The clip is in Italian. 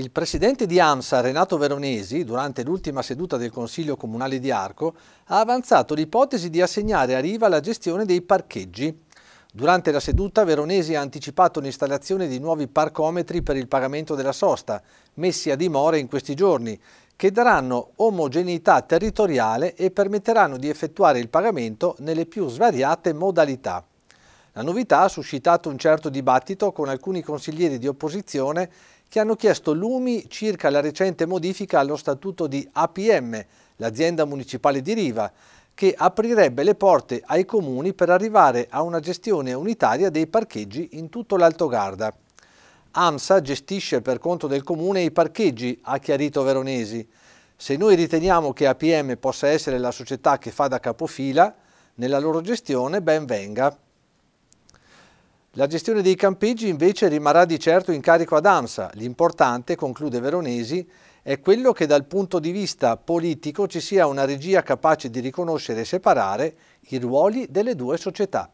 Il presidente di AMSA, Renato Veronesi, durante l'ultima seduta del Consiglio Comunale di Arco, ha avanzato l'ipotesi di assegnare a Riva la gestione dei parcheggi. Durante la seduta Veronesi ha anticipato l'installazione di nuovi parcometri per il pagamento della sosta, messi a dimora in questi giorni, che daranno omogeneità territoriale e permetteranno di effettuare il pagamento nelle più svariate modalità. La novità ha suscitato un certo dibattito con alcuni consiglieri di opposizione che hanno chiesto lumi circa la recente modifica allo statuto di APM, l'azienda municipale di Riva, che aprirebbe le porte ai comuni per arrivare a una gestione unitaria dei parcheggi in tutto l'Alto Garda. AMSA gestisce per conto del comune i parcheggi, ha chiarito Veronesi. Se noi riteniamo che APM possa essere la società che fa da capofila, nella loro gestione ben venga. La gestione dei campeggi invece rimarrà di certo in carico ad AMSA. L'importante, conclude Veronesi, è quello che dal punto di vista politico ci sia una regia capace di riconoscere e separare i ruoli delle due società.